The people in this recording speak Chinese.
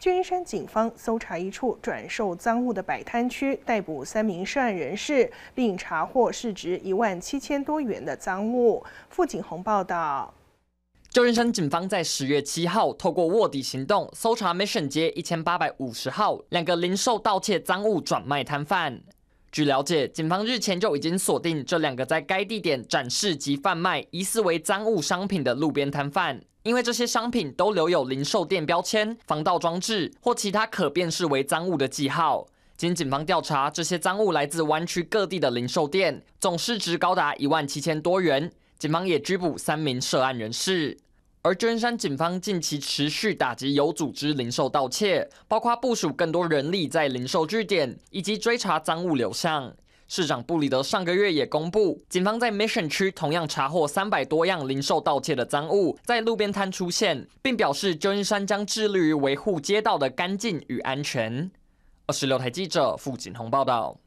旧金山警方搜查一处转售赃物的摆摊区，逮捕三名涉案人士，并查获市值一万七千多元的赃物。傅景宏报道。旧金山警方在十月七号透过卧底行动，搜查 Mission 街一千八百五十号两个零售盗窃赃物转卖摊贩。据了解，警方日前就已经锁定这两个在该地点展示及贩卖疑似为赃物商品的路边摊贩。因为这些商品都留有零售店标签、防盗装置或其他可辨识为赃物的记号。经警方调查，这些赃物来自湾区各地的零售店，总市值高达一万七千多元。警方也拘捕三名涉案人士。而均山警方近期持续打击有组织零售盗窃，包括部署更多人力在零售据点，以及追查赃物流向。市长布里德上个月也公布，警方在 Mission 区同样查获三百多样零售盗窃的赃物在路边摊出现，并表示旧金山将致力于维护街道的干净与安全。二十六台记者傅锦宏报道。